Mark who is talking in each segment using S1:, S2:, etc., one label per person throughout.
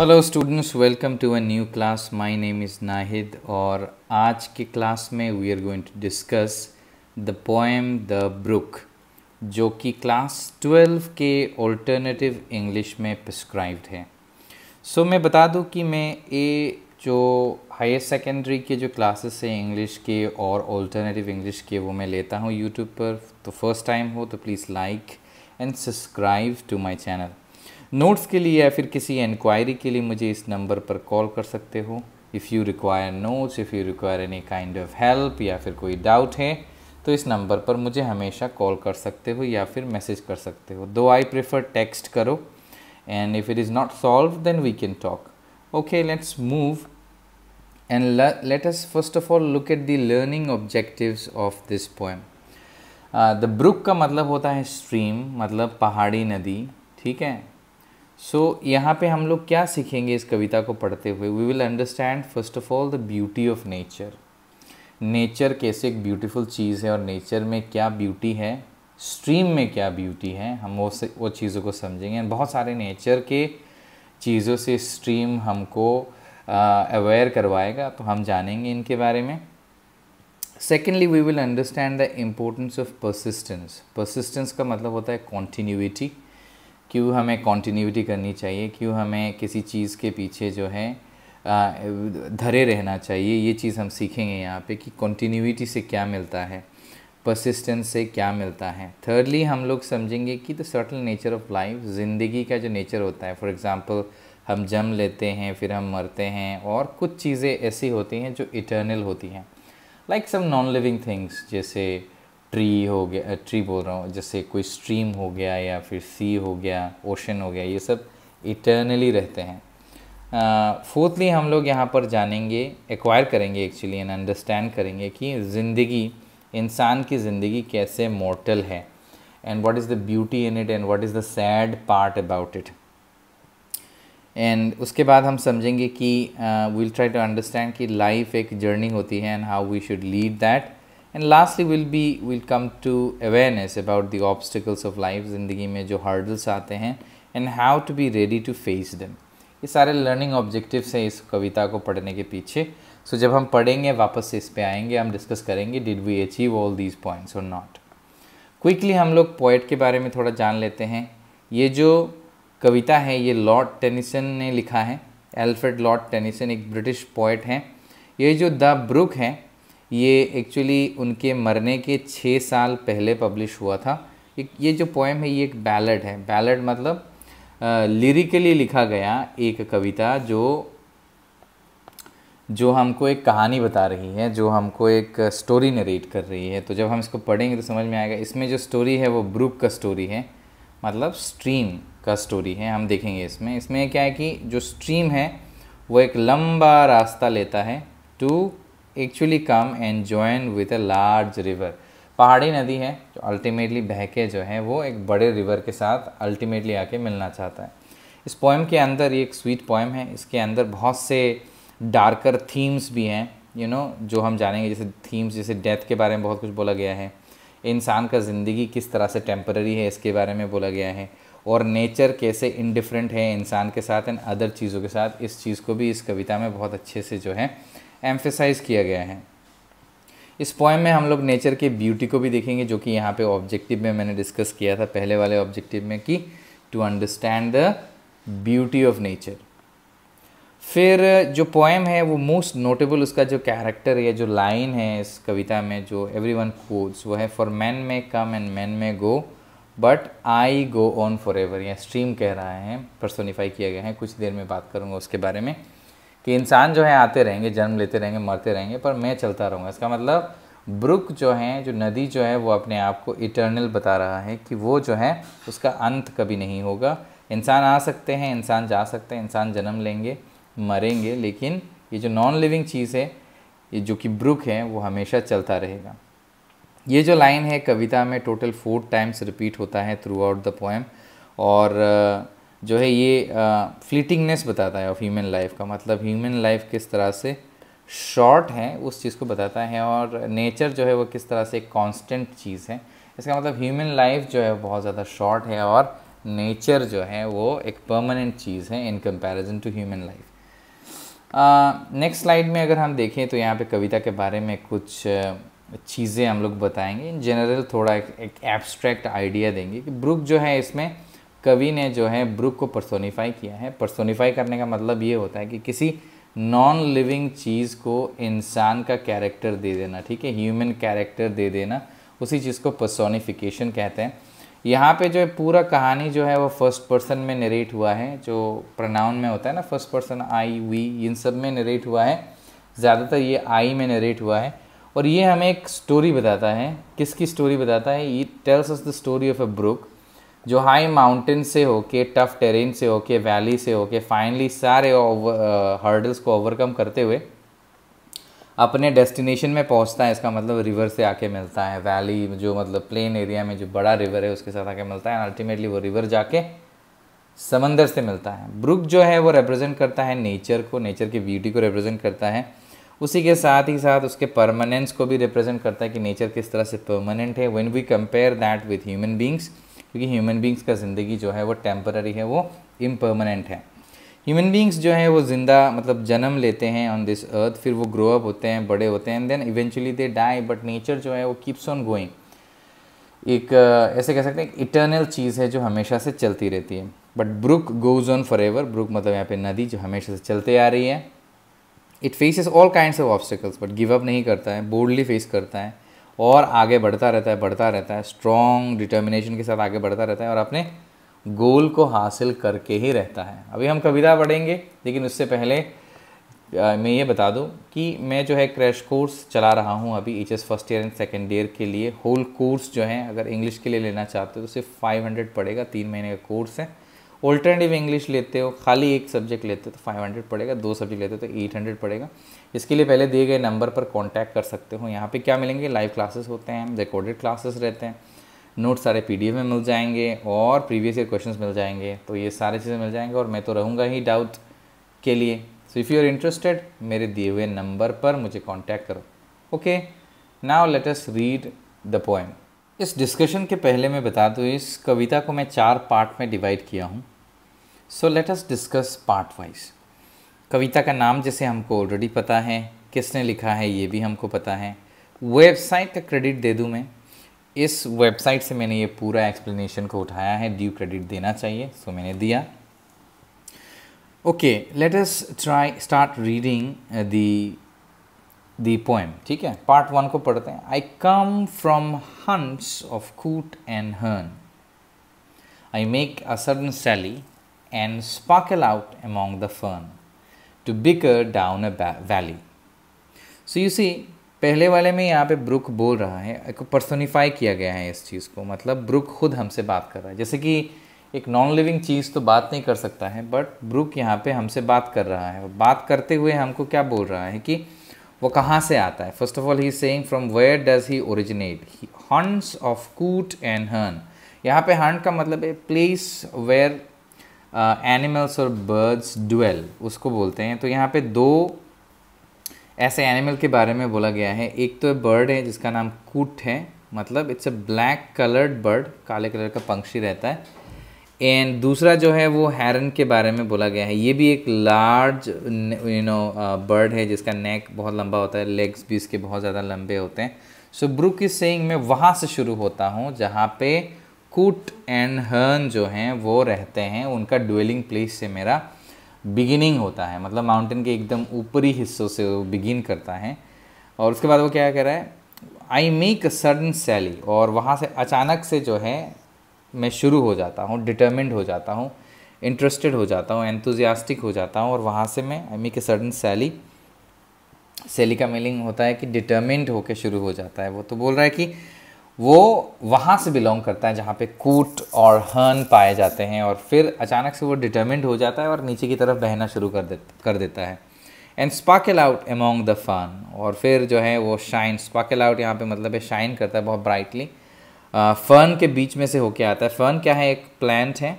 S1: Hello students welcome to a new class my name is Nahid और आज के class में we are going to discuss the poem the brook जो कि class twelve के alternative English में प्रिस्क्राइब्ड है सो so, मैं बता दूं कि मैं ए जो हायर सेकेंडरी के जो क्लासेस हैं इंग्लिश के और ऑल्टरनेटिव इंग्लिश के वो मैं लेता हूँ यूट्यूब पर तो फर्स्ट टाइम हो तो please like and subscribe to my channel notes के लिए या फिर किसी इंक्वायरी के लिए मुझे इस नंबर पर कॉल कर सकते हो if you require notes if you require any kind of help या फिर कोई डाउट है तो इस नंबर पर मुझे हमेशा कॉल कर सकते हो या फिर मैसेज कर सकते हो दो आई प्रेफर टेक्स्ट करो and if it is not solve then we can talk okay let's move and let us first of all look at the learning objectives of this poem the brook का मतलब होता है stream मतलब पहाड़ी नदी ठीक है सो so, यहाँ पे हम लोग क्या सीखेंगे इस कविता को पढ़ते हुए we will understand first of all the beauty of nature nature कैसे एक ब्यूटीफुल चीज़ है और नेचर में क्या ब्यूटी है स्ट्रीम में क्या ब्यूटी है हम वो से, वो चीज़ों को समझेंगे एंड बहुत सारे नेचर के चीज़ों से स्ट्रीम हमको अवेयर करवाएगा तो हम जानेंगे इनके बारे में secondly we will understand the importance of persistence persistence का मतलब होता है कॉन्टीन्यूटी क्यों हमें कॉन्टीन्यूटी करनी चाहिए क्यों हमें किसी चीज़ के पीछे जो है धरे रहना चाहिए ये चीज़ हम सीखेंगे यहाँ पे कि कॉन्टीन्यूटी से क्या मिलता है परसिस्टेंस से क्या मिलता है थर्डली हम लोग समझेंगे कि the subtle nature of life ज़िंदगी का जो नेचर होता है फॉर एग्ज़ाम्पल हम जन्म लेते हैं फिर हम मरते हैं और कुछ चीज़ें ऐसी होती हैं जो इटर्नल होती हैं like some non living things जैसे ट्री हो गया ट्री बोल रहा हूँ जैसे कोई स्ट्रीम हो गया या फिर सी हो गया ओशन हो गया ये सब इटर्नली रहते हैं फोर्थली uh, हम लोग यहाँ पर जानेंगे एक्वायर करेंगे एक्चुअली एंड अंडरस्टैंड करेंगे कि ज़िंदगी इंसान की ज़िंदगी कैसे मोर्टल है and what is the beauty in it and what is the sad part about it and उसके बाद हम समझेंगे कि वील ट्राई टू अंडरस्टैंड कि लाइफ एक जर्नी होती है and how we should lead that and lastly will be will come to awareness about the obstacles of life ज़िंदगी में जो हर्डल्स आते हैं and how to be ready to face them ये सारे लर्निंग ऑब्जेक्टिव्स हैं इस कविता को पढ़ने के पीछे सो so, जब हम पढ़ेंगे वापस से इस पर आएंगे हम डिस्कस करेंगे did we achieve all these points और नॉट क्विकली हम लोग पोइट के बारे में थोड़ा जान लेते हैं ये जो कविता है ये लॉर्ड टेनिसन ने लिखा है एल्फ्रेड लॉर्ड टेनिसन एक ब्रिटिश पोइट हैं ये जो द ब्रुक है ये एक्चुअली उनके मरने के छः साल पहले पब्लिश हुआ था ये जो पोएम है ये एक बैलड है बैलड मतलब लिरिकली लिखा गया एक कविता जो जो हमको एक कहानी बता रही है जो हमको एक स्टोरी नरेट कर रही है तो जब हम इसको पढ़ेंगे तो समझ में आएगा इसमें जो स्टोरी है वो ब्रुक का स्टोरी है मतलब स्ट्रीम का स्टोरी है हम देखेंगे इसमें इसमें क्या है कि जो स्ट्रीम है वो एक लंबा रास्ता लेता है to actually come and join with a large river पहाड़ी नदी है जो अल्टीमेटली बह के जो है वो एक बड़े रिवर के साथ अल्टीमेटली आके मिलना चाहता है इस पोएम के अंदर ये एक स्वीट पोएम है इसके अंदर बहुत से डार्कर थीम्स भी हैं यू you नो know, जो हम जानेंगे जैसे थीम्स जैसे डेथ के बारे में बहुत कुछ बोला गया है इंसान का ज़िंदगी किस तरह से टेम्पररी है इसके बारे में बोला गया है और नेचर कैसे इनडिफरेंट है इंसान के साथ एंड अदर चीज़ों के साथ इस चीज़ को भी इस कविता में बहुत अच्छे से जो है एम्फेसाइज किया गया है इस पोएम में हम लोग नेचर के ब्यूटी को भी देखेंगे जो कि यहाँ पे ऑब्जेक्टिव में मैंने डिस्कस किया था पहले वाले ऑब्जेक्टिव में कि to understand the beauty of nature फिर जो पोएम है वो मोस्ट नोटेबल उसका जो कैरेक्टर या जो लाइन है इस कविता में जो एवरी वन कोट्स वो है for man may come and man may go but I go on for ever या स्ट्रीम कह रहा है परसोनीफाई किया गया है कुछ देर में बात करूँगा उसके बारे में कि इंसान जो है आते रहेंगे जन्म लेते रहेंगे मरते रहेंगे पर मैं चलता रहूँगा इसका मतलब ब्रुक जो है जो नदी जो है वो अपने आप को इटर्नल बता रहा है कि वो जो है उसका अंत कभी नहीं होगा इंसान आ सकते हैं इंसान जा सकते हैं इंसान जन्म लेंगे मरेंगे लेकिन ये जो नॉन लिविंग चीज़ है ये जो कि ब्रुक है वो हमेशा चलता रहेगा ये जो लाइन है कविता में टोटल फोर टाइम्स रिपीट होता है थ्रू आउट द पोएम और जो है ये फ्लीटिंगनेस बताता है ऑफ ह्यूमन लाइफ का मतलब ह्यूमन लाइफ किस तरह से शॉर्ट है उस चीज़ को बताता है और नेचर जो है वो किस तरह से एक कॉन्स्टेंट चीज़ है इसका मतलब ह्यूमन लाइफ जो है बहुत ज़्यादा शॉर्ट है और नेचर जो है वो एक परमानेंट चीज़ है in comparison to human life next slide में अगर हम देखें तो यहाँ पे कविता के बारे में कुछ चीज़ें हम लोग बताएंगे इन जनरल थोड़ा एक एब्स्ट्रैक्ट आइडिया देंगे कि ब्रुक जो है इसमें कवि ने जो है ब्रुक को परसोनीफाई किया है परसोनीफाई करने का मतलब ये होता है कि किसी नॉन लिविंग चीज़ को इंसान का कैरेक्टर दे देना ठीक है ह्यूमन कैरेक्टर दे देना उसी चीज़ को परसोनीफिकेशन कहते हैं यहाँ पे जो है पूरा कहानी जो है वो फर्स्ट पर्सन में नरेट हुआ है जो प्रनाउन में होता है ना फर्स्ट पर्सन आई वी इन सब में नरेट हुआ है ज़्यादातर ये आई में नरेट हुआ है और ये हमें एक स्टोरी बताता है किसकी स्टोरी बताता है he tells us the story of a brook जो हाई माउंटेन से होके टफ टेरेन से होके वैली से होके फाइनली सारे हर्डल्स को ओवरकम करते हुए अपने डेस्टिनेशन में पहुंचता है इसका मतलब रिवर से आके मिलता है वैली जो मतलब प्लेन एरिया में जो बड़ा रिवर है उसके साथ आके मिलता है अल्टीमेटली वो रिवर जाके समंदर से मिलता है ब्रुक जो है वो रिप्रेजेंट करता है नेचर को नेचर की ब्यूटी को रिप्रेजेंट करता है उसी के साथ ही साथ उसके परमानेंस को भी रिप्रेजेंट करता है कि नेचर किस तरह से परमानेंट है when we compare that with human beings क्योंकि ह्यूमन बींग्स का ज़िंदगी जो है वो टेम्पररी है वो इम्परमानेंट है ह्यूमन बींग्स जो है वो ज़िंदा मतलब जन्म लेते हैं ऑन दिस अर्थ फिर वो ग्रो अप होते हैं बड़े होते हैं and then eventually they die but nature जो है वो कीप्स ऑन गोइंग एक ऐसे कह सकते हैं इटर्नल चीज़ है जो हमेशा से चलती रहती है but brook goes on for ever brook मतलब यहाँ पे नदी जो हमेशा से चलते आ रही है it faces all kind of obstacles but give up नहीं करता है बोल्डली फेस करता है और आगे बढ़ता रहता है बढ़ता रहता है स्ट्रॉन्ग डिटर्मिनेशन के साथ आगे बढ़ता रहता है और अपने गोल को हासिल करके ही रहता है अभी हम कविता पढ़ेंगे लेकिन उससे पहले मैं ये बता दूं कि मैं जो है क्रैश कोर्स चला रहा हूं अभी H S first year and second year के लिए होल कोर्स जो है अगर इंग्लिश के लिए लेना चाहते हो तो सिर्फ फाइव हंड्रेड पड़ेगा तीन महीने का कोर्स है ऑल्टरनेटिव इंग्लिश लेते हो खाली एक सब्जेक्ट लेते हो तो फाइव हंड्रेड पड़ेगा दो सब्जेक्ट लेते हो तो हंड्रेड पड़ेगा इसके लिए पहले दिए गए नंबर पर कॉन्टैक्ट कर सकते हो यहाँ पे क्या मिलेंगे लाइव क्लासेस होते हैं रिकॉर्डेड क्लासेस रहते हैं नोट्स सारे पी में मिल जाएंगे और प्रीवियस ईयर क्वेश्चन मिल जाएंगे तो ये सारे चीज़ें मिल जाएंगे और मैं तो रहूँगा ही डाउट के लिए so if you are interested मेरे दिए हुए नंबर पर मुझे कॉन्टैक्ट करो okay now let us read the poem इस डिस्कशन के पहले मैं बता दूँ इस कविता को मैं चार पार्ट में डिवाइड किया हूँ so let us discuss part wise कविता का नाम जैसे हमको ऑलरेडी पता है किसने लिखा है ये भी हमको पता है वेबसाइट का क्रेडिट दे दूँ मैं इस वेबसाइट से मैंने ये पूरा एक्सप्लेनेशन को उठाया है ड्यू क्रेडिट देना चाहिए सो मैंने दिया okay let us try start reading the the poem ठीक है पार्ट वन को पढ़ते हैं I come from haunts of coot and hern I make a sudden sally and sparkle out among the fern to bicker down a valley so you see पहले वाले में यहाँ पे ब्रुक बोल रहा है एक पर्सोनिफाई किया गया है इस चीज़ को मतलब ब्रुक खुद हमसे बात कर रहा है जैसे कि एक नॉन लिविंग चीज़ तो बात नहीं कर सकता है बट ब्रुक यहाँ पे हमसे बात कर रहा है बात करते हुए हमको क्या बोल रहा है कि वो कहाँ से आता है first of all he saying from where does he originate haunts of coot and hern यहाँ पे हंड का मतलब है प्लेस वेयर एनिमल्स uh, और बर्ड्स डुएल उसको बोलते हैं तो यहाँ पे दो ऐसे एनिमल के बारे में बोला गया है एक तो बर्ड है जिसका नाम कूट है मतलब it's a black coloured bird काले कलर का पंक्षी रहता है एंड दूसरा जो है वो हैरन के बारे में बोला गया है ये भी एक लार्ज यू नो बर्ड है जिसका नेक बहुत लंबा होता है लेग्स भी इसके बहुत ज़्यादा लंबे होते हैं सो ब्रुक इज सेइंग मैं वहाँ से शुरू होता हूँ जहाँ पे कुट एंड हर्न जो हैं वो रहते हैं उनका ड्वेलिंग प्लेस से मेरा बिगिनिंग होता है मतलब माउंटेन के एकदम ऊपरी हिस्सों से वो बिगिन करता है और उसके बाद वो क्या कह रहा है आई मेक सडन सैली और वहाँ से अचानक से जो है मैं शुरू हो जाता हूँ डिटर्मिंड हो जाता हूँ इंटरेस्टेड हो जाता हूँ एंथुजियास्टिक हो जाता हूँ और वहाँ से मैं आई मेक ए सडन सैली सैली का मीनिंग होता है कि डिटर्मिंड होकर शुरू हो जाता है वो तो बोल रहा है कि वो वहाँ से बिलोंग करता है जहाँ पे कूट और हर्न पाए जाते हैं और फिर अचानक से वो डिटर्मेंट हो जाता है और नीचे की तरफ बहना शुरू कर दे कर देता है and sparkle out among the fern और फिर जो है वो शाइन स्पाकल आउट यहाँ पे मतलब है शाइन करता है बहुत ब्राइटली फर्न के बीच में से होके आता है फर्न क्या है एक प्लांट है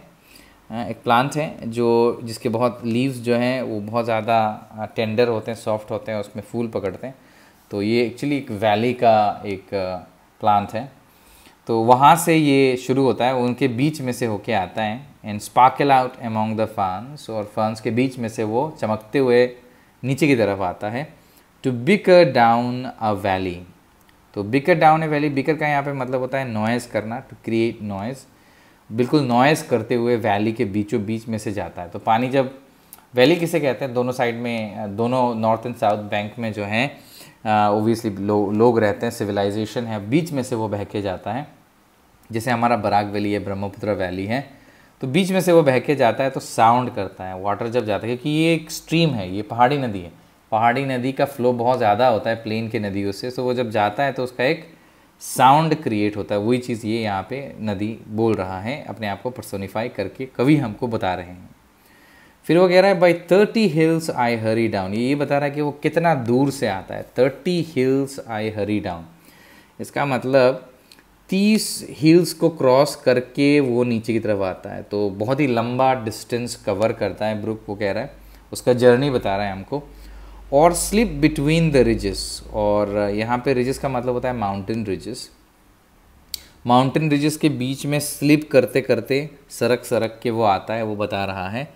S1: एक प्लांट है जो जिसके बहुत लीव्स जो हैं वो बहुत ज़्यादा टेंडर होते हैं सॉफ्ट होते हैं उसमें फूल पकड़ते हैं तो ये एक्चुअली एक वैली का एक प्लांट है तो वहाँ से ये शुरू होता है उनके बीच में से होके आता है and sparkle out among the ferns और फर्न्स के बीच में से वो चमकते हुए नीचे की तरफ आता है to bicker down a valley तो bicker down a valley bicker का यहाँ पे मतलब होता है नॉइज़ करना टू क्रिएट नॉइज़ बिल्कुल नॉइज़ करते हुए वैली के बीचों बीच में से जाता है तो पानी जब वैली किसे कहते हैं दोनों साइड में दोनों नॉर्थ एंड साउथ बैंक में जो हैं ओबियसली लो, लोग रहते हैं सिविलाइजेशन है बीच में से वो बह के जाता है जैसे हमारा बराग वैली है ब्रह्मपुत्र वैली है तो बीच में से वो बह के जाता है तो साउंड करता है वाटर जब जाता है क्योंकि ये एक स्ट्रीम है ये पहाड़ी नदी है पहाड़ी नदी का फ्लो बहुत ज़्यादा होता है प्लेन के नदियों से तो वो जब जाता है तो उसका एक साउंड क्रिएट होता है वही चीज़ ये यहाँ पे नदी बोल रहा है अपने आप को पर्सोनिफाई करके कवि हमको बता रहे हैं फिर वो कह रहा है by thirty hills I hurry down ये बता रहा है कि वो कितना दूर से आता है thirty hills I hurry down इसका मतलब तीस हिल्स को क्रॉस करके वो नीचे की तरफ आता है तो बहुत ही लंबा डिस्टेंस कवर करता है ब्रुक वो कह रहा है उसका जर्नी बता रहा है हमको और स्लिप बिटवीन द रिजेस और यहाँ पे रिजेस का मतलब होता है माउंटेन रिजेस माउंटेन रिजेस के बीच में स्लिप करते करते सरक सरक के वो आता है वो बता रहा है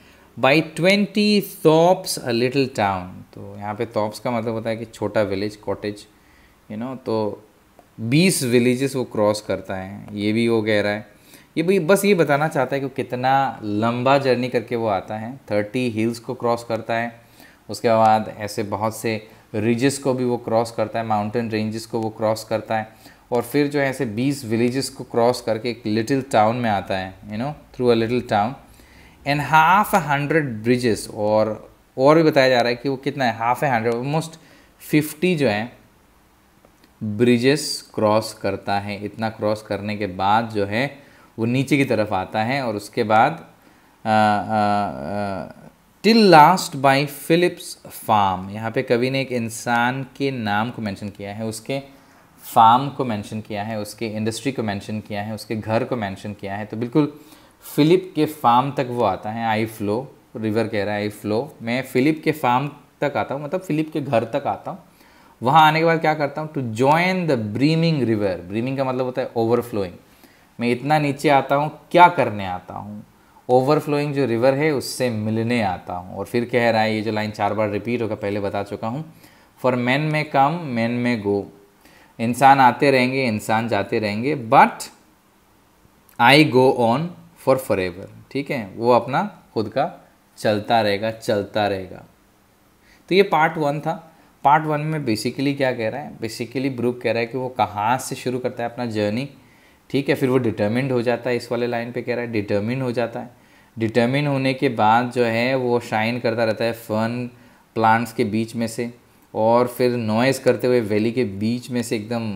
S1: by twenty thorps a little town तो यहाँ पे सॉप्स का मतलब होता है कि छोटा विलेज कॉटेज यू नो तो बीस विलेजेस वो क्रॉस करता है ये भी वो कह रहा है ये भी बस ये बताना चाहता है कि कितना लंबा जर्नी करके वो आता है थर्टी हिल्स को क्रॉस करता है उसके बाद ऐसे बहुत से रिजेस को भी वो क्रॉस करता है माउंटेन रेंजेस को वो क्रॉस करता है और फिर जो है ऐसे बीस विलेजेस को क्रॉस करके एक लिटिल टाउन में आता है you know through a little town and half a hundred bridges और और भी बताया जा रहा है कि वो कितना है half a hundred almost fifty जो है ब्रिजेस क्रॉस करता है इतना क्रॉस करने के बाद जो है वो नीचे की तरफ आता है और उसके बाद till last by Philip's farm यहाँ पे कवि ने एक इंसान के नाम को मेंशन किया है उसके फार्म को मेंशन किया है उसके इंडस्ट्री को मेंशन किया है उसके घर को मेंशन किया है तो बिल्कुल फिलिप के फार्म तक वो आता है आई फ्लो रिवर कह रहा है आई फ्लो मैं फिलिप के फार्म तक आता हूँ मतलब फिलिप के घर तक आता हूँ वहाँ आने के बाद क्या करता हूँ to join the brimming river brimming का मतलब होता है ओवरफ्लोइंग मैं इतना नीचे आता हूँ क्या करने आता हूँ ओवरफ्लोइंग जो रिवर है उससे मिलने आता हूँ और फिर कह रहा है ये जो लाइन चार बार रिपीट होगा पहले बता चुका हूँ फॉर मैन में कम मैन में गो इंसान आते रहेंगे इंसान जाते रहेंगे but I go on for for ठीक है वो अपना खुद का चलता रहेगा चलता रहेगा तो ये पार्ट वन था पार्ट वन में बेसिकली क्या कह रहा है बेसिकली ब्रूक कह रहा है कि वो कहाँ से शुरू करता है अपना जर्नी ठीक है फिर वो डिटर्मिंड हो जाता है इस वाले लाइन पे कह रहा है डिटर्मिन हो जाता है डिटर्मिन होने के बाद जो है वो शाइन करता रहता है फन प्लांट्स के बीच में से और फिर नॉइज़ करते हुए वैली के बीच में से एकदम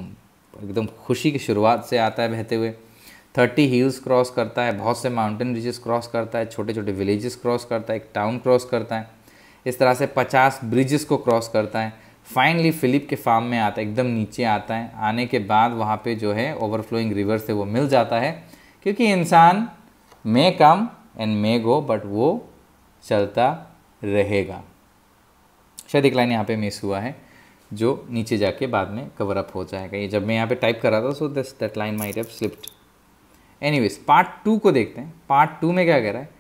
S1: एकदम खुशी की शुरुआत से आता है बहते हुए थर्टी हिल्स क्रॉस करता है बहुत से माउंटेन रिजेस क्रॉस करता है छोटे छोटे विलेजेस क्रॉस करता है एक टाउन क्रॉस करता है इस तरह से पचास ब्रिजेस को क्रॉस करता है फाइनली फिलिप के फार्म में आता है एकदम नीचे आता है आने के बाद वहाँ पे जो है ओवरफ्लोइंग रिवर से वो मिल जाता है क्योंकि इंसान मे come and may go but वो चलता रहेगा शायद एक लाइन यहाँ पे मिस हुआ है जो नीचे जाके बाद में कवर अप हो जाएगा ये जब मैं यहाँ पे टाइप कर रहा था so this that line may have slipped anyways part two को देखते हैं पार्ट टू में क्या कह रहा है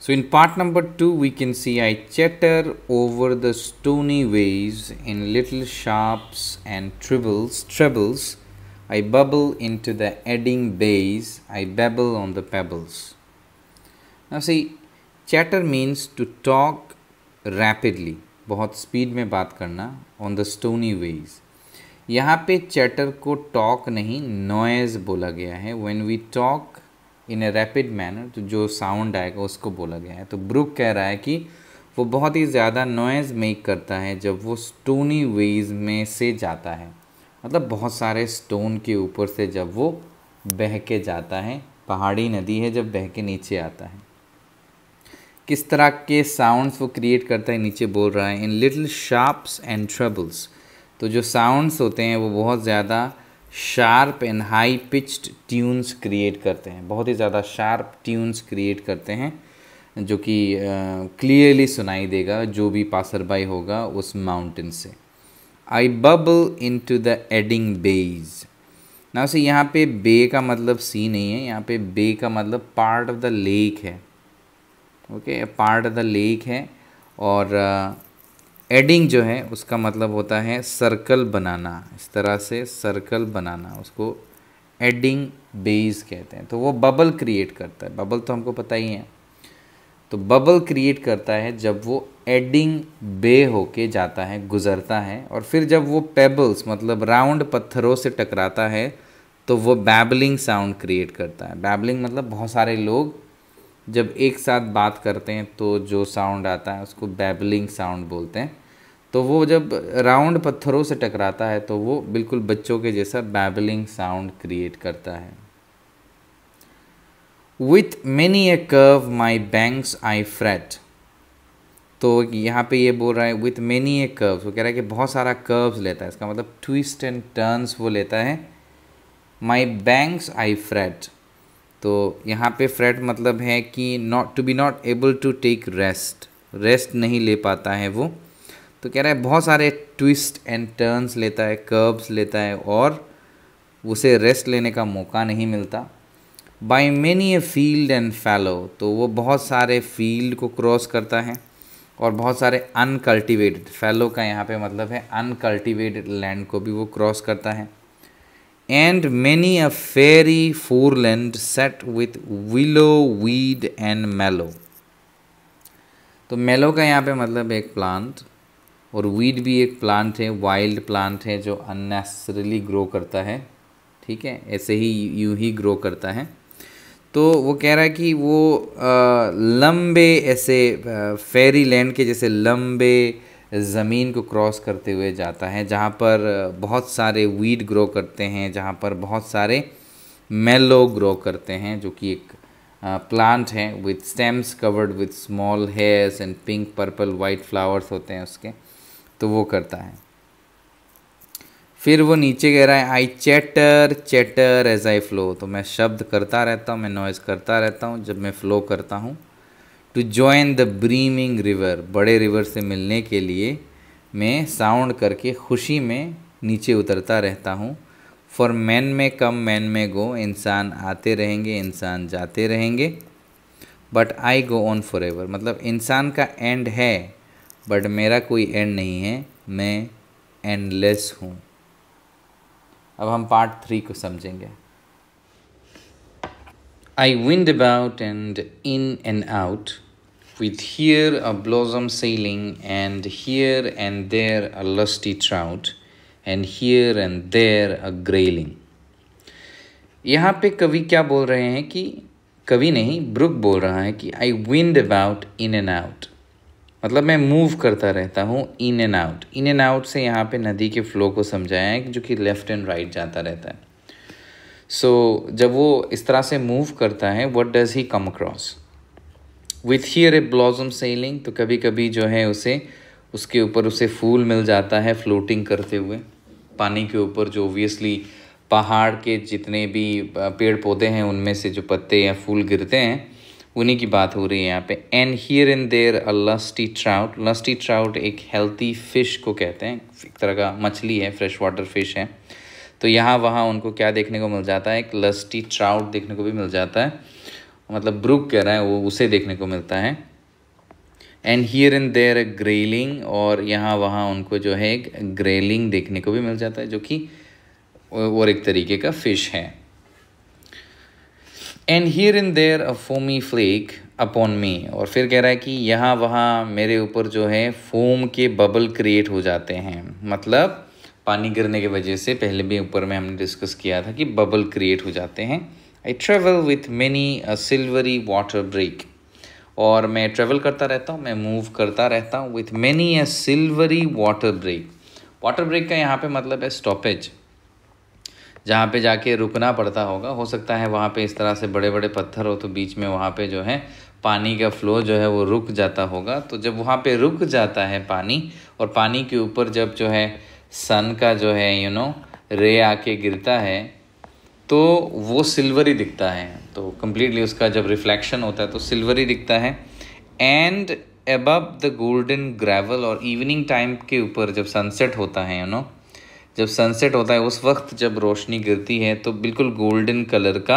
S1: so in part number two we can see I chatter over the stony ways in little sharps and trebles trebles I bubble into the eddying bays I babble on the pebbles see chatter means to talk rapidly बहुत speed में बात करना on the stony ways यहाँ पे chatter को talk नहीं noise बोला गया है when we talk in a rapid manner तो जो साउंड आएगा उसको बोला गया है तो ब्रुक कह रहा है कि वो बहुत ही ज़्यादा नॉइज़ मेक करता है जब वो स्टोनी वेज में से जाता है मतलब बहुत सारे स्टोन के ऊपर से जब वो बह के जाता है पहाड़ी नदी है जब बह के नीचे आता है किस तरह के साउंड्स वो क्रिएट करता है नीचे बोल रहा है in little sharps and trebles तो जो साउंड्स होते हैं वो बहुत ज़्यादा sharp and high pitched tunes create करते हैं बहुत ही ज़्यादा शार्प ट्यून्स क्रिएट करते हैं जो कि क्लियरली uh, सुनाई देगा जो भी पासर बाई होगा उस माउंटेन से I bubble into the eddying bays ना उसे यहाँ पे बे का मतलब सी नहीं है यहाँ पे बे का मतलब पार्ट ऑफ द लेक है okay part of the lake है और uh, एडिंग जो है उसका मतलब होता है सर्कल बनाना इस तरह से सर्कल बनाना उसको एडिंग बेस कहते हैं तो वो बबल क्रिएट करता है बबल तो हमको पता ही है तो बबल क्रिएट करता है जब वो एडिंग बे होके जाता है गुजरता है और फिर जब वो पेबल्स मतलब राउंड पत्थरों से टकराता है तो वो बैबलिंग साउंड क्रिएट करता है बैबलिंग मतलब बहुत सारे लोग जब एक साथ बात करते हैं तो जो साउंड आता है उसको बैबलिंग साउंड बोलते हैं तो वो जब राउंड पत्थरों से टकराता है तो वो बिल्कुल बच्चों के जैसा बैबलिंग साउंड क्रिएट करता है with many a curve my banks I fret तो यहाँ पे ये बोल रहा है विथ मैनी ए कर्व्स वो कह रहा है कि बहुत सारा कर्व्स लेता है इसका मतलब ट्विस्ट एंड टर्न्स वो लेता है माई बैंक्स आई फ्रेट तो यहाँ पे फ्रेट मतलब है कि not to be not able to take rest rest नहीं ले पाता है वो तो कह रहा है बहुत सारे ट्विस्ट एंड टर्न्स लेता है कर्ब्स लेता है और उसे रेस्ट लेने का मौका नहीं मिलता by many a field and fallow तो वो बहुत सारे फील्ड को क्रॉस करता है और बहुत सारे अनकल्टिवेटेड फैलो का यहाँ पे मतलब है अनकल्टिवेटेड लैंड को भी वो क्रॉस करता है many a fairy foreland set with willow weed and mallow तो मेलो का यहाँ पे मतलब एक प्लांट और वीड भी एक प्लांट है वाइल्ड प्लांट है जो अननेसरली ग्रो करता है ठीक है ऐसे ही यूं ही ग्रो करता है तो वो कह रहा है कि वो आ, लंबे ऐसे फेरी लैंड के जैसे लंबे ज़मीन को क्रॉस करते हुए जाता है जहाँ पर बहुत सारे वीड ग्रो करते हैं जहाँ पर बहुत सारे मेलो ग्रो करते हैं जो कि एक प्लांट है with stems covered with small hairs and pink purple white flowers होते हैं उसके तो वो करता है फिर वो नीचे कह रहा है I chatter chatter as I flow तो मैं शब्द करता रहता हूँ मैं नॉइज़ करता रहता हूँ जब मैं फ़्लो करता हूँ to join the brimming river बड़े रिवर से मिलने के लिए मैं साउंड करके खुशी में नीचे उतरता रहता हूँ फॉर मैन में कम मैन में गो इंसान आते रहेंगे इंसान जाते रहेंगे but I go on for ever मतलब इंसान का एंड है बट मेरा कोई एंड नहीं है मैं एंडलेस हूँ अब हम पार्ट थ्री को समझेंगे I wind about and in and out, with here a blossom sailing, and here and there a lusty trout, and here and there a grayling. यहाँ पे कवि क्या बोल रहे हैं कि कवि नहीं ब्रुक बोल रहा है कि I wind about in and out मतलब मैं मूव करता रहता हूँ in and out in and out से यहाँ पे नदी के फ्लो को समझाया है जो कि लेफ्ट एंड राइट जाता रहता है सो जब वो इस तरह से मूव करता है what does he come across with here a blossom sailing तो कभी कभी जो है उसे उसके ऊपर उसे फूल मिल जाता है फ्लोटिंग करते हुए पानी के ऊपर जो ओबियसली पहाड़ के जितने भी पेड़ पौधे हैं उनमें से जो पत्ते या फूल गिरते हैं उन्हीं की बात हो रही है यहाँ पे and here and there a lusty trout lusty trout एक हेल्थी फिश को कहते हैं एक तरह का मछली है फ्रेश वाटर फिश है तो यहाँ वहाँ उनको क्या देखने को मिल जाता है एक लस्टी ट्राउट देखने को भी मिल जाता है मतलब ब्रुक कह रहा है वो उसे देखने को मिलता है and here and there grayling और यहाँ वहाँ उनको जो है एक ग्रेलिंग देखने को भी मिल जाता है जो कि और एक तरीके का फिश है and here and there a foamy flake upon me और फिर कह रहा है कि यहाँ वहाँ मेरे ऊपर जो है फोम के बबल क्रिएट हो जाते हैं मतलब पानी गिरने की वजह से पहले भी ऊपर में हमने डिस्कस किया था कि बबल क्रिएट हो जाते हैं I travel with many silvery water break और मैं ट्रेवल करता रहता हूँ मैं मूव करता रहता हूँ with many a silvery water break water break का यहाँ पे मतलब है स्टॉपेज जहाँ पे जाके रुकना पड़ता होगा हो सकता है वहाँ पे इस तरह से बड़े बड़े पत्थर हो तो बीच में वहाँ पे जो है पानी का फ्लो जो है वो रुक जाता होगा तो जब वहाँ पे रुक जाता है पानी और पानी के ऊपर जब जो है सन का जो है यू नो रे आके गिरता है तो वो सिल्वरी दिखता है तो कम्प्लीटली उसका जब रिफ्लेक्शन होता है तो सिल्वरी दिखता है and above the golden gravel और इवनिंग टाइम के ऊपर जब सनसेट होता है यू नो जब सनसेट होता है उस वक्त जब रोशनी गिरती है तो बिल्कुल गोल्डन कलर का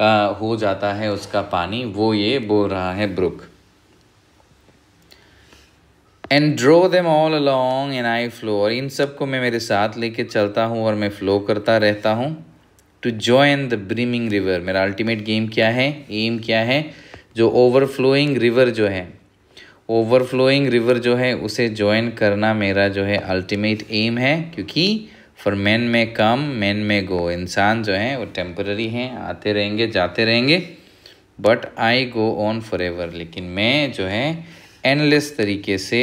S1: आ, हो जाता है उसका पानी वो ये बो रहा है brook and draw them all along and I flow और इन सब को मैं मेरे साथ लेके चलता हूँ और मैं फ़्लो करता रहता हूँ to join the brimming river मेरा अल्टीमेट गेम क्या है एम क्या है जो ओवरफ्लोइंग रिवर जो है ओवरफ्लोइंग रिवर जो है उसे ज्वाइन करना मेरा जो है अल्टीमेट एम है क्योंकि फॉर मैन में कम मैन में गो इंसान जो है वो टेम्पररी हैं आते रहेंगे जाते रहेंगे but I go on for ever लेकिन मैं जो है एनलेस तरीके से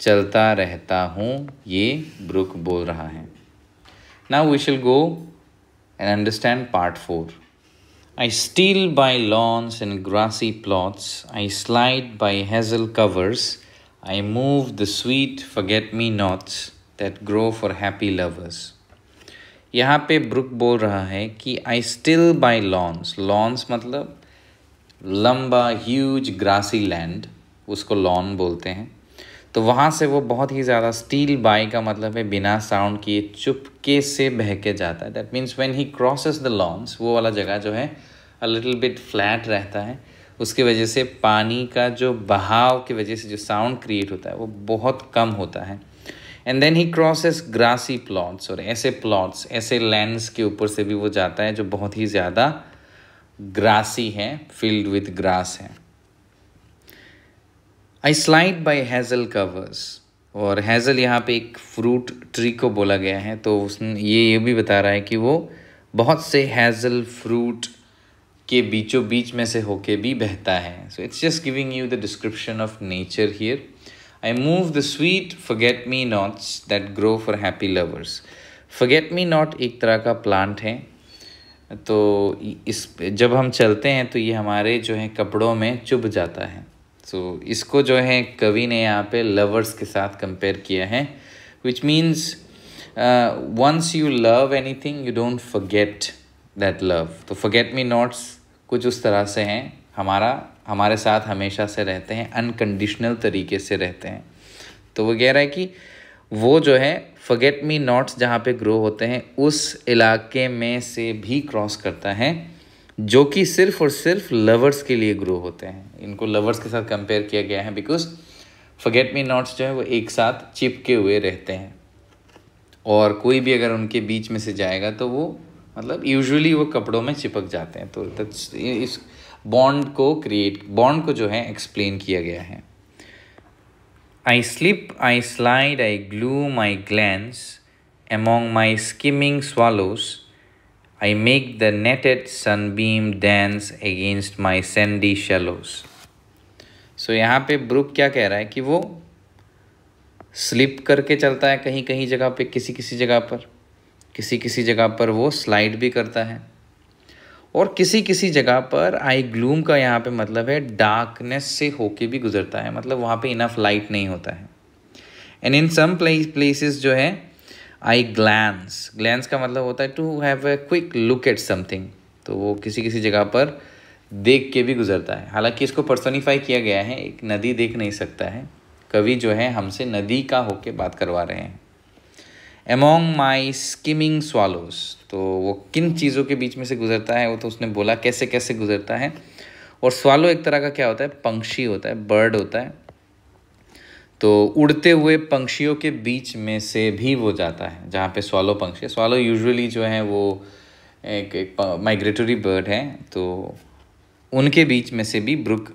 S1: चलता रहता हूँ ये ब्रुक बोल रहा है ना we shall go and understand part four I steal by lawns and grassy plots I slide by hazel covers I move the sweet forget me nots that grow for happy lovers यहाँ पे brook बोल रहा है कि I still by lawns lawns मतलब लंबा huge grassy land उसको lawn बोलते हैं तो वहाँ से वो बहुत ही ज़्यादा स्टील बाई का मतलब है बिना साउंड किए चुपके से बह के जाता है that means when he crosses the lawns वो वाला जगह जो है अ लिटिल बिट फ्लैट रहता है उसकी वजह से पानी का जो बहाव की वजह से जो साउंड क्रिएट होता है वो बहुत कम होता है and then he crosses grassy plots और ऐसे प्लॉट्स ऐसे लैंड्स के ऊपर से भी वो जाता है जो बहुत ही ज़्यादा ग्रासी है फील्ड विथ ग्रास है I slide by hazel covers और हैज़ल यहाँ पे एक फ्रूट ट्री को बोला गया है तो उसने ये ये भी बता रहा है कि वो बहुत से हैज़ल फ्रूट के बीचों बीच में से होके भी बहता है so it's just giving you the description of nature here I move the sweet forget me nots that grow for happy lovers forget me not एक तरह का प्लांट है तो इस जब हम चलते हैं तो ये हमारे जो है कपड़ों में चुभ जाता है so, इसको जो है कवि ने यहाँ पे लवर्स के साथ कंपेयर किया है which means once you love anything you don't forget that love तो फगेट मी नॉट्स कुछ उस तरह से हैं हमारा हमारे साथ हमेशा से रहते हैं अनकंडीशनल तरीके से रहते हैं तो वो कह रहा है कि वो जो है फगेट मी नॉट्स जहाँ पे ग्रो होते हैं उस इलाके में से भी क्रॉस करता है जो कि सिर्फ और सिर्फ लवर्स के लिए ग्रो होते हैं इनको लवर्स के साथ कंपेयर किया गया है बिकॉज फगेट मी नॉट्स जो है वो एक साथ चिपके हुए रहते हैं और कोई भी अगर उनके बीच में से जाएगा तो वो मतलब यूजुअली वो कपड़ों में चिपक जाते हैं तो इस बॉन्ड को क्रिएट बॉन्ड को जो है एक्सप्लेन किया गया है I slip I slide I gloom my glance among my skimming swallows I make the netted sunbeam dance against my sandy shallows. So so, यहाँ पे ब्रुक क्या कह रहा है कि वो स्लिप करके चलता है कहीं कहीं जगह पे किसी किसी जगह पर किसी किसी जगह पर वो स्लाइड भी करता है और किसी किसी जगह पर आई ग्लूम का यहाँ पे मतलब है डार्कनेस से होके भी गुजरता है मतलब वहाँ पे इनफ लाइट नहीं होता है एंड इन सम प्लेसेस जो है आई ग्लैंस ग्लैंस का मतलब होता है to have a quick look at something तो वो किसी किसी जगह पर देख के भी गुजरता है हालांकि इसको पर्सोनीफाई किया गया है एक नदी देख नहीं सकता है कवि जो है हमसे नदी का होके बात करवा रहे हैं एमोंग माई स्किमिंग स्वालोस तो वो किन चीज़ों के बीच में से गुजरता है वो तो उसने बोला कैसे कैसे गुजरता है और स्वालो एक तरह का क्या होता है पंक्षी होता है बर्ड होता है तो उड़ते हुए पंक्षियों के बीच में से भी वो जाता है जहाँ पे स्वालो पंक्षी स्वालो यूजुअली जो है वो एक, एक माइग्रेटरी बर्ड है तो उनके बीच में से भी ब्रुक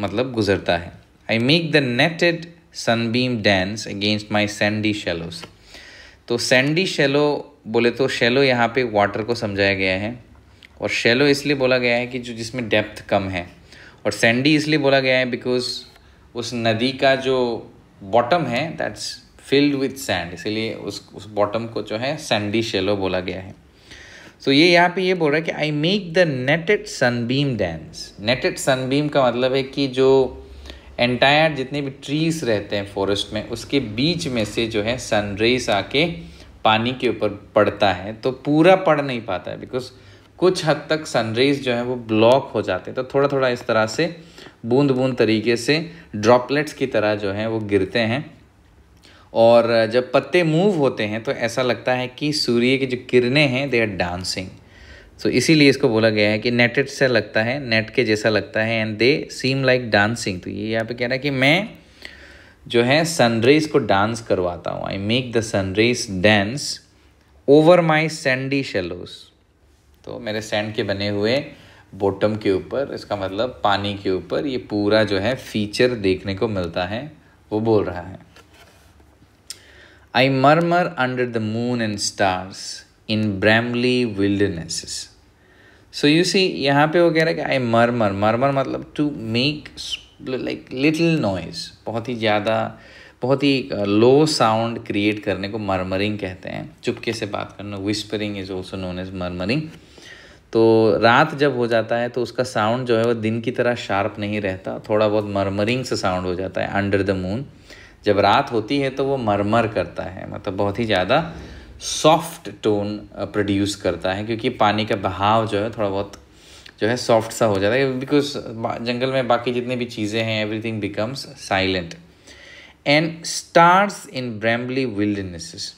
S1: मतलब गुजरता है I make the netted sunbeam dance against my sandy shallows तो सैंडी शेलो बोले तो शेलो यहाँ पे वाटर को समझाया गया है और शेलो इसलिए बोला गया है कि जो जिसमें डेप्थ कम है और सैंडी इसलिए बोला गया है बिकॉज उस नदी का जो बॉटम है दैट्स फिल्ड विथ सैंड इसीलिए उस उस बॉटम को जो है सैंडी शेलो बोला गया है सो so, ये यहाँ पे ये बोल रहा है कि I make the netted sunbeam dance netted sunbeam का मतलब है कि जो एंटायर जितने भी ट्रीज रहते हैं फॉरेस्ट में उसके बीच में से जो है सनरेज आके पानी के ऊपर पड़ता है तो पूरा पड़ नहीं पाता है बिकॉज कुछ हद तक सनरेज जो है वो ब्लॉक हो जाते हैं तो थोड़ा थोड़ा इस तरह से बूंद बूंद तरीके से ड्रॉपलेट्स की तरह जो है वो गिरते हैं और जब पत्ते मूव होते हैं तो ऐसा लगता है कि सूर्य की जो किरणें हैं दे आर डांसिंग सो इसीलिए इसको बोला गया है कि नेटेड से लगता है नेट के जैसा लगता है and they seem like dancing तो ये यहाँ पे कह रहा है कि मैं जो है सनरेज को डांस करवाता हूँ I make the sunrays dance over my sandy shallows तो मेरे सैंड के बने हुए बॉटम के ऊपर इसका मतलब पानी के ऊपर ये पूरा जो है फीचर देखने को मिलता है वो बोल रहा है I murmur under the moon and stars in brambly wildernesses so you see यहाँ पे वो कह रहा है कि आई मरमर मरमर मतलब to make like little noise बहुत ही ज़्यादा बहुत ही लो साउंड क्रिएट करने को मरमरिंग कहते हैं चुपके से बात करना whispering is also known as murmuring तो रात जब हो जाता है तो उसका साउंड जो है वो दिन की तरह शार्प नहीं रहता थोड़ा बहुत मरमरिंग से साउंड हो जाता है अंडर द मून जब रात होती है तो वो मरमर करता है मतलब बहुत ही ज़्यादा सॉफ्ट टोन प्रोड्यूस करता है क्योंकि पानी का बहाव जो है थोड़ा बहुत जो है सॉफ्ट सा हो जाता है बिकॉज जंगल में बाकी जितनी भी चीज़ें हैं everything becomes silent and stars in brambly wildernesses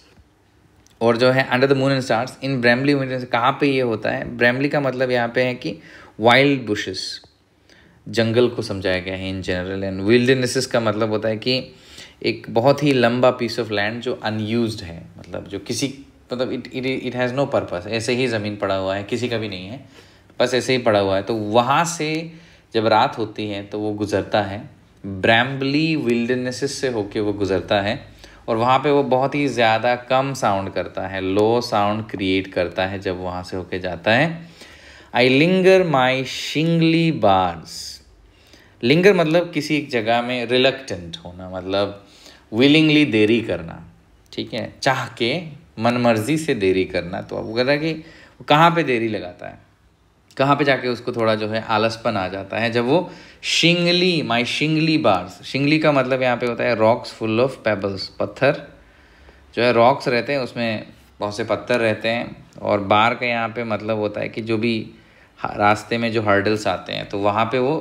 S1: और जो है under the moon and stars in brambly winters कहाँ पे ये होता है ब्रैमली का मतलब यहाँ पे है कि वाइल्ड बुशेस जंगल को समझाया गया है इन जनरल एंड विल्डनेसेस का मतलब होता है कि एक बहुत ही लंबा पीस ऑफ लैंड जो अनयूज है मतलब जो किसी मतलब it it it has no purpose ऐसे ही ज़मीन पड़ा हुआ है किसी का भी नहीं है बस ऐसे ही पड़ा हुआ है तो वहाँ से जब रात होती है तो वो गुज़रता है ब्रैम्बली विल्डनेसेस से होके वो गुज़रता है और वहाँ पे वो बहुत ही ज़्यादा कम साउंड करता है लो साउंड क्रिएट करता है जब वहाँ से होके जाता है I linger my shingly bars linger मतलब किसी एक जगह में रिलकटेंट होना मतलब विलिंगली देरी करना ठीक है चाह के मनमर्जी से देरी करना तो अब कह रहा कि कहाँ पर देरी लगाता है कहाँ पे जाके उसको थोड़ा जो है आलसपन आ जाता है जब वो शिंगली माय शिंगली बार्स शिंगली का मतलब यहाँ पे होता है रॉक्स फुल ऑफ पेबल्स पत्थर जो है रॉक्स रहते हैं उसमें बहुत से पत्थर रहते हैं और बार का यहाँ पे मतलब होता है कि जो भी रास्ते में जो हर्डल्स आते हैं तो वहाँ पे वो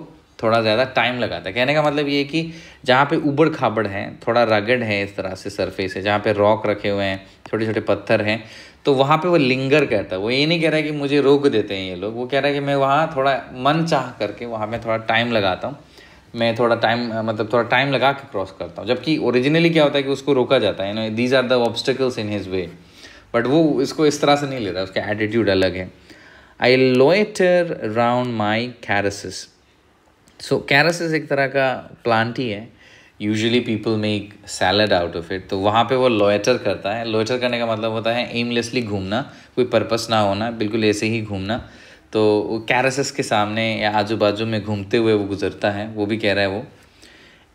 S1: थोड़ा ज़्यादा टाइम लगाता है कहने का मतलब ये कि जहाँ पे उबड़ खाबड़ है थोड़ा रगड़ है इस तरह से सरफेस है जहाँ पे रॉक रखे हुए हैं छोटे छोटे पत्थर हैं तो वहाँ पे वो लिंगर कहता है वो ये नहीं कह रहा है कि मुझे रोक देते हैं ये लोग वो कह रहा है कि मैं वहाँ थोड़ा मन चाह करके वहाँ मैं थोड़ा टाइम लगाता हूँ मैं थोड़ा टाइम मतलब थोड़ा टाइम लगा के क्रॉस करता हूँ जबकि ओरिजिनली क्या होता है कि उसको रोका जाता है these are the obstacles in his way but वो इसको इस तरह से नहीं लेता उसका एटीट्यूड अलग है आई लोएटर राउंड माई कैरसिस सो कैरसिस एक तरह का प्लांट ही है usually people make salad out of it तो वहाँ पे वो लोएटर करता है लोएटर करने का मतलब होता है एमलेसली घूमना कोई पर्पस ना होना बिल्कुल ऐसे ही घूमना तो वो कैरसस के सामने या आजू बाजू में घूमते हुए वो गुजरता है वो भी कह रहा है वो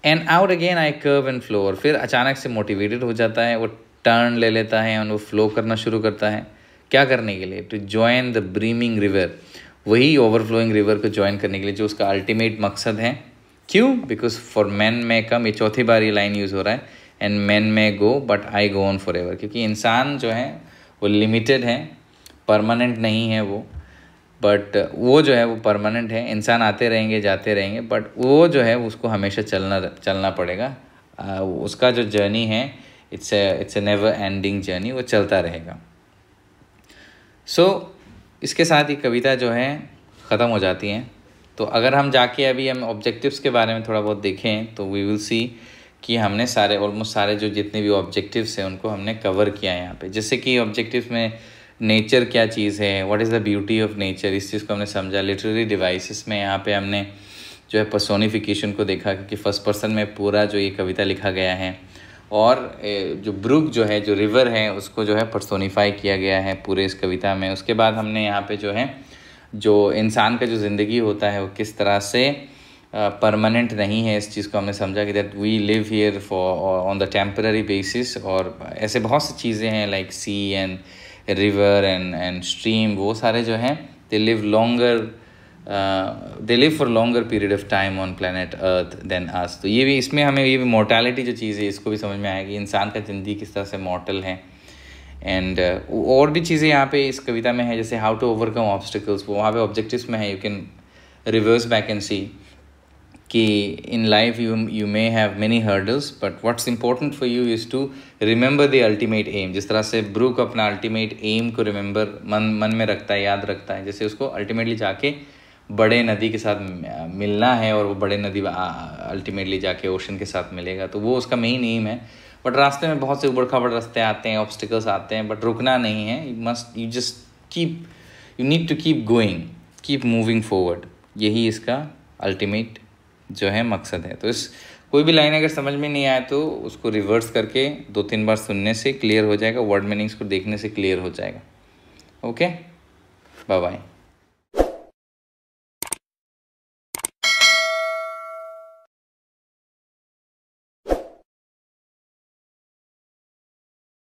S1: and out again I curve and flow और फिर अचानक से मोटिवेटेड हो जाता है वो टर्न ले लेता है और वो फ्लो करना शुरू करता है क्या करने के लिए to join the brimming river वही ओवरफ्लोइंग रिवर को ज्वाइन करने के लिए जो उसका अल्टीमेट मकसद है क्यों because for man may come ये चौथी बार ये लाइन यूज़ हो रहा है and man may go but I go on for ever क्योंकि इंसान जो है वो लिमिटेड है परमानेंट नहीं है वो बट वो जो है वो परमानेंट है इंसान आते रहेंगे जाते रहेंगे बट वो जो है उसको हमेशा चलना चलना पड़ेगा उसका जो जर्नी है it's it's a never ending journey वो चलता रहेगा सो so, इसके साथ ही कविता जो है ख़त्म हो जाती है तो अगर हम जाके अभी हम ऑब्जेक्टिव्स के बारे में थोड़ा बहुत देखें तो वी विल सी कि हमने सारे ऑलमोस्ट सारे जो जितने भी ऑब्जेक्टिव्स हैं उनको हमने कवर किया है यहाँ पे जैसे कि ऑब्जेक्टिव में नेचर क्या चीज़ है what is the beauty of nature इस चीज़ को हमने समझा लिटरेरी डिवाइसेस में यहाँ पे हमने जो है पर्सोनिफिकेशन को देखा क्योंकि फ़र्स्ट पर्सन में पूरा जो ये कविता लिखा गया है और जो ब्रुक जो है जो रिवर है उसको जो है परसोनीफाई किया गया है पूरे इस कविता में उसके बाद हमने यहाँ पे जो है जो इंसान का जो ज़िंदगी होता है वो किस तरह से परमानेंट नहीं है इस चीज़ को हमने समझा कि that we live here for on the temporary basis और ऐसे बहुत सी चीज़ें हैं like sea and river and and stream वो सारे जो हैं they live longer they live for longer period of time on planet Earth than आज तो ये भी इसमें हमें ये भी मोर्टैलिटी जो चीज़ है इसको भी समझ में आया कि इंसान का ज़िंदगी किस तरह से मॉटल है एंड uh, और भी चीज़ें यहाँ पे इस कविता में है जैसे हाउ टू ओवरकम ऑब्स्टिकल्स वो वहाँ पे ऑब्जेक्टिव्स में है you can reverse back and see कि in life you you may have many hurdles but what's important for you is to remember the ultimate aim जिस तरह से ब्रूक अपना अल्टीमेट एम को रिमेंबर मन मन में रखता है याद रखता है जैसे उसको अल्टीमेटली जाके बड़े नदी के साथ मिलना है और वो बड़े नदी अल्टीमेटली जाके ओशन के साथ मिलेगा तो वो उसका मेन एम है बट रास्ते में बहुत से उबड़ खाबड़ रास्ते आते हैं ऑब्स्टिकल्स आते हैं बट रुकना नहीं है you must you just keep you need to keep going keep moving forward यही इसका अल्टीमेट जो है मकसद है तो इस कोई भी लाइन अगर समझ में नहीं आए तो उसको रिवर्स करके दो तीन बार सुनने से क्लियर हो जाएगा वर्ड मीनिंग्स को देखने से क्लियर हो जाएगा ओके बाय बाय